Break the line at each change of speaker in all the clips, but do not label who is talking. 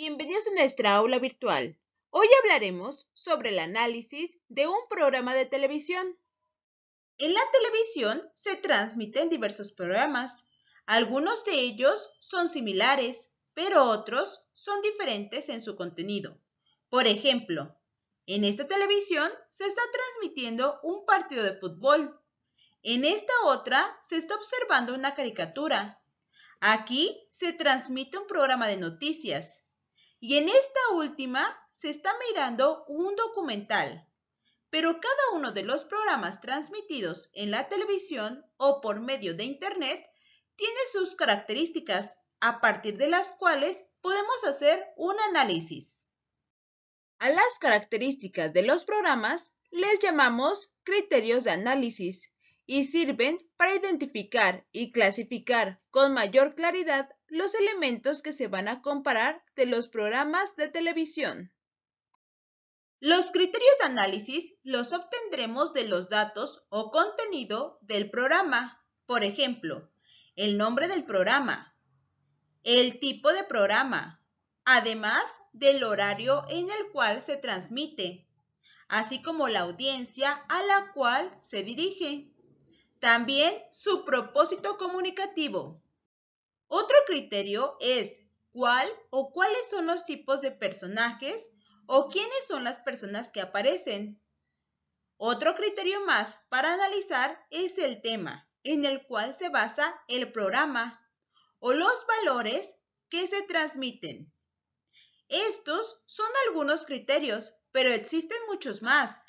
Bienvenidos a nuestra aula virtual. Hoy hablaremos sobre el análisis de un programa de televisión. En la televisión se transmiten diversos programas. Algunos de ellos son similares, pero otros son diferentes en su contenido. Por ejemplo, en esta televisión se está transmitiendo un partido de fútbol. En esta otra se está observando una caricatura. Aquí se transmite un programa de noticias y en esta última se está mirando un documental, pero cada uno de los programas transmitidos en la televisión o por medio de Internet tiene sus características a partir de las cuales podemos hacer un análisis. A las características de los programas les llamamos criterios de análisis y sirven para identificar y clasificar con mayor claridad los elementos que se van a comparar de los programas de televisión. Los criterios de análisis los obtendremos de los datos o contenido del programa, por ejemplo, el nombre del programa, el tipo de programa, además del horario en el cual se transmite, así como la audiencia a la cual se dirige. También su propósito comunicativo. Otro criterio es cuál o cuáles son los tipos de personajes o quiénes son las personas que aparecen. Otro criterio más para analizar es el tema en el cual se basa el programa o los valores que se transmiten. Estos son algunos criterios, pero existen muchos más.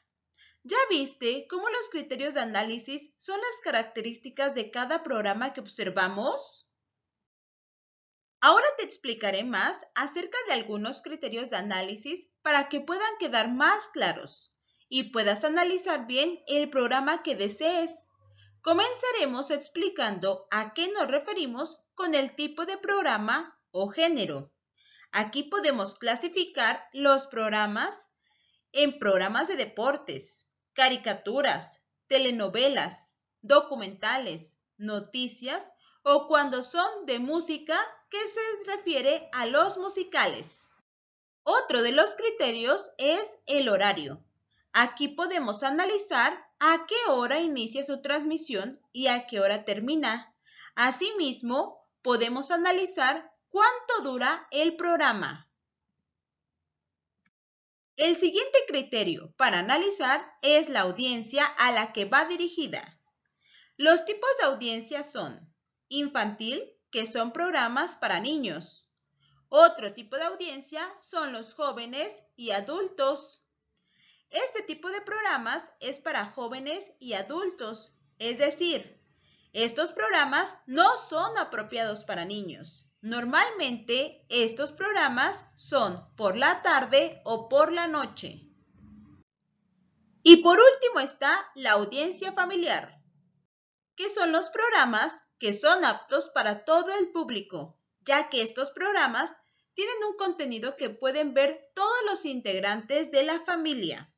Ya viste cómo los criterios de análisis son las características de cada programa que observamos. Ahora te explicaré más acerca de algunos criterios de análisis para que puedan quedar más claros y puedas analizar bien el programa que desees. Comenzaremos explicando a qué nos referimos con el tipo de programa o género. Aquí podemos clasificar los programas en programas de deportes, caricaturas, telenovelas, documentales, noticias o cuando son de música que se refiere a los musicales. Otro de los criterios es el horario. Aquí podemos analizar a qué hora inicia su transmisión y a qué hora termina. Asimismo, podemos analizar cuánto dura el programa. El siguiente criterio para analizar es la audiencia a la que va dirigida. Los tipos de audiencia son infantil, que son programas para niños. Otro tipo de audiencia son los jóvenes y adultos. Este tipo de programas es para jóvenes y adultos, es decir, estos programas no son apropiados para niños. Normalmente estos programas son por la tarde o por la noche. Y por último está la audiencia familiar, que son los programas que son aptos para todo el público, ya que estos programas tienen un contenido que pueden ver todos los integrantes de la familia.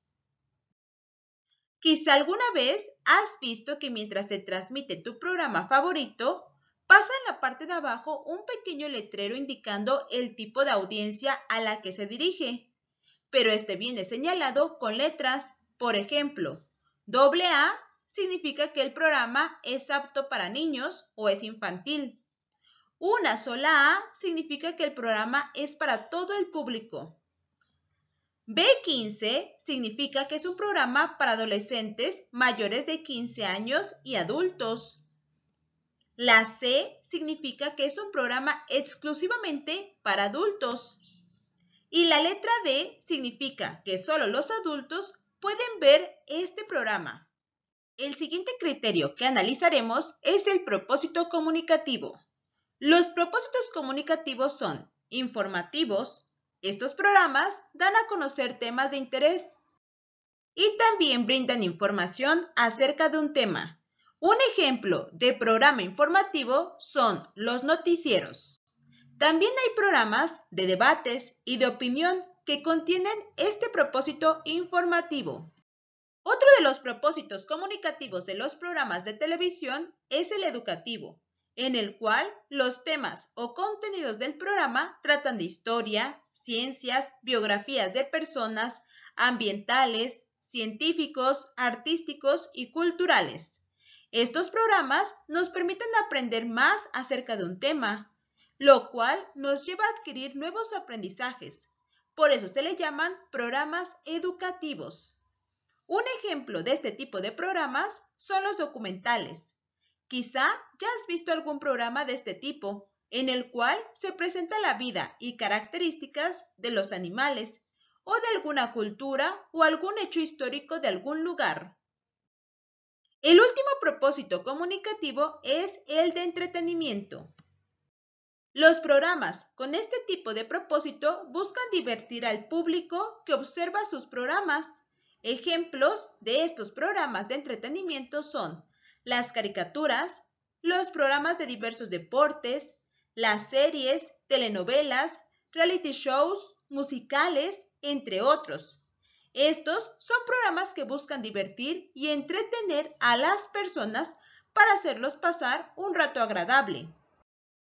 Quizá alguna vez has visto que mientras se transmite tu programa favorito, pasa en la parte de abajo un pequeño letrero indicando el tipo de audiencia a la que se dirige, pero este viene señalado con letras, por ejemplo, AA significa que el programa es apto para niños o es infantil. Una sola A significa que el programa es para todo el público. B15 significa que es un programa para adolescentes mayores de 15 años y adultos. La C significa que es un programa exclusivamente para adultos. Y la letra D significa que solo los adultos pueden ver este programa. El siguiente criterio que analizaremos es el propósito comunicativo. Los propósitos comunicativos son informativos, estos programas dan a conocer temas de interés y también brindan información acerca de un tema. Un ejemplo de programa informativo son los noticieros. También hay programas de debates y de opinión que contienen este propósito informativo. Otro de los propósitos comunicativos de los programas de televisión es el educativo, en el cual los temas o contenidos del programa tratan de historia, ciencias, biografías de personas, ambientales, científicos, artísticos y culturales. Estos programas nos permiten aprender más acerca de un tema, lo cual nos lleva a adquirir nuevos aprendizajes. Por eso se le llaman programas educativos. Un ejemplo de este tipo de programas son los documentales. Quizá ya has visto algún programa de este tipo, en el cual se presenta la vida y características de los animales o de alguna cultura o algún hecho histórico de algún lugar. El último propósito comunicativo es el de entretenimiento. Los programas con este tipo de propósito buscan divertir al público que observa sus programas. Ejemplos de estos programas de entretenimiento son las caricaturas, los programas de diversos deportes, las series, telenovelas, reality shows, musicales, entre otros. Estos son programas que buscan divertir y entretener a las personas para hacerlos pasar un rato agradable.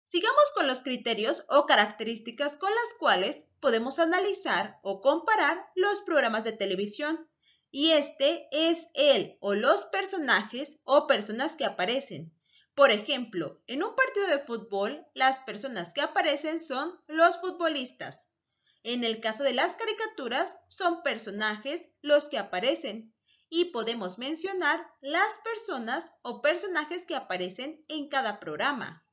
Sigamos con los criterios o características con las cuales podemos analizar o comparar los programas de televisión y este es el o los personajes o personas que aparecen. Por ejemplo, en un partido de fútbol, las personas que aparecen son los futbolistas. En el caso de las caricaturas, son personajes los que aparecen y podemos mencionar las personas o personajes que aparecen en cada programa.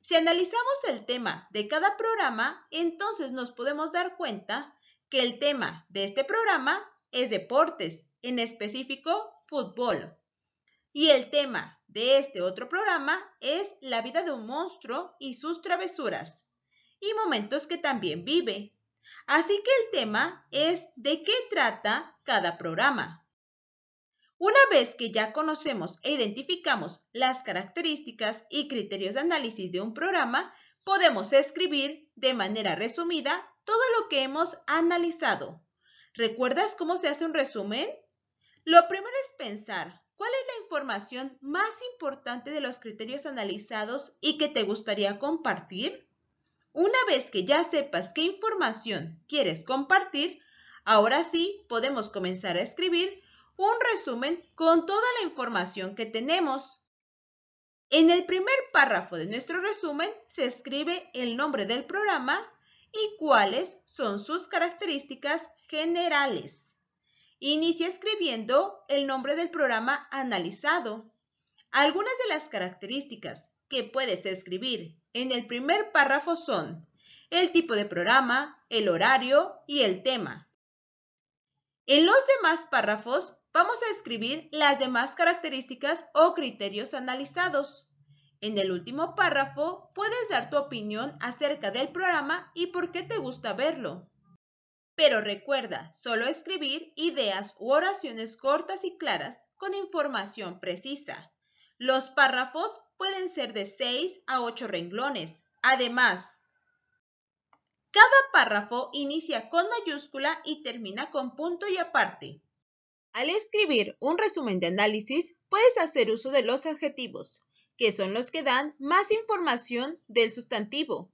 Si analizamos el tema de cada programa, entonces nos podemos dar cuenta que el tema de este programa es deportes, en específico fútbol. Y el tema de este otro programa es la vida de un monstruo y sus travesuras y momentos que también vive. Así que el tema es de qué trata cada programa. Una vez que ya conocemos e identificamos las características y criterios de análisis de un programa, podemos escribir de manera resumida todo lo que hemos analizado. ¿Recuerdas cómo se hace un resumen? Lo primero es pensar, ¿cuál es la información más importante de los criterios analizados y que te gustaría compartir? Una vez que ya sepas qué información quieres compartir, ahora sí podemos comenzar a escribir un resumen con toda la información que tenemos. En el primer párrafo de nuestro resumen se escribe el nombre del programa y cuáles son sus características generales. Inicia escribiendo el nombre del programa analizado. Algunas de las características que puedes escribir en el primer párrafo son el tipo de programa, el horario y el tema. En los demás párrafos vamos a escribir las demás características o criterios analizados. En el último párrafo puedes dar tu opinión acerca del programa y por qué te gusta verlo. Pero recuerda, solo escribir ideas u oraciones cortas y claras con información precisa. Los párrafos pueden ser de 6 a 8 renglones. Además, cada párrafo inicia con mayúscula y termina con punto y aparte. Al escribir un resumen de análisis, puedes hacer uso de los adjetivos, que son los que dan más información del sustantivo,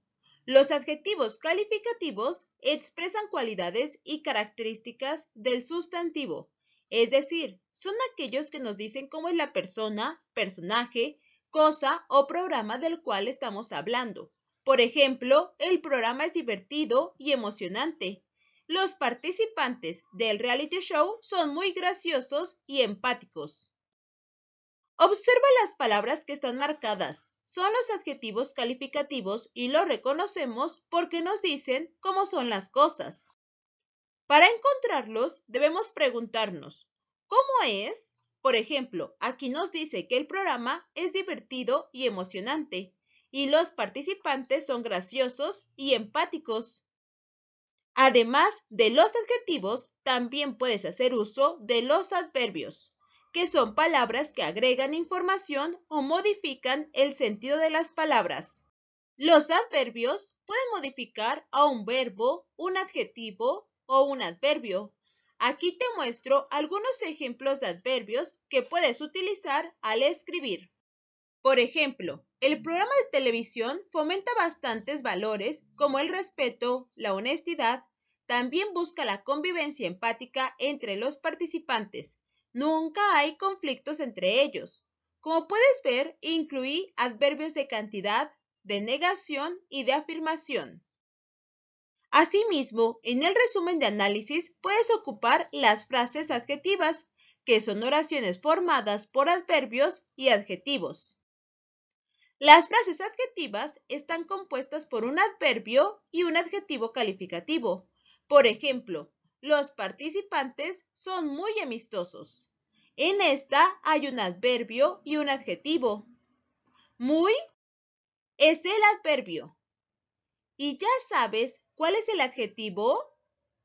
los adjetivos calificativos expresan cualidades y características del sustantivo, es decir, son aquellos que nos dicen cómo es la persona, personaje, cosa o programa del cual estamos hablando. Por ejemplo, el programa es divertido y emocionante. Los participantes del reality show son muy graciosos y empáticos. Observa las palabras que están marcadas son los adjetivos calificativos y los reconocemos porque nos dicen cómo son las cosas. Para encontrarlos debemos preguntarnos, ¿cómo es? Por ejemplo, aquí nos dice que el programa es divertido y emocionante y los participantes son graciosos y empáticos. Además de los adjetivos, también puedes hacer uso de los adverbios que son palabras que agregan información o modifican el sentido de las palabras. Los adverbios pueden modificar a un verbo, un adjetivo o un adverbio. Aquí te muestro algunos ejemplos de adverbios que puedes utilizar al escribir. Por ejemplo, el programa de televisión fomenta bastantes valores como el respeto, la honestidad, también busca la convivencia empática entre los participantes, Nunca hay conflictos entre ellos. Como puedes ver, incluí adverbios de cantidad, de negación y de afirmación. Asimismo, en el resumen de análisis puedes ocupar las frases adjetivas, que son oraciones formadas por adverbios y adjetivos. Las frases adjetivas están compuestas por un adverbio y un adjetivo calificativo. Por ejemplo, los participantes son muy amistosos. En esta hay un adverbio y un adjetivo. Muy es el adverbio. Y ya sabes cuál es el adjetivo.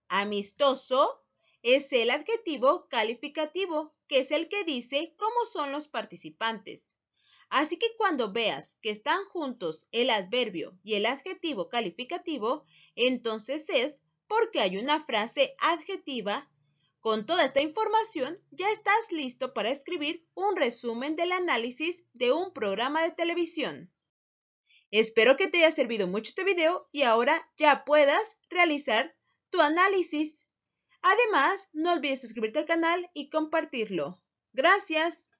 Amistoso es el adjetivo calificativo, que es el que dice cómo son los participantes. Así que cuando veas que están juntos el adverbio y el adjetivo calificativo, entonces es porque hay una frase adjetiva. Con toda esta información, ya estás listo para escribir un resumen del análisis de un programa de televisión. Espero que te haya servido mucho este video y ahora ya puedas realizar tu análisis. Además, no olvides suscribirte al canal y compartirlo. Gracias.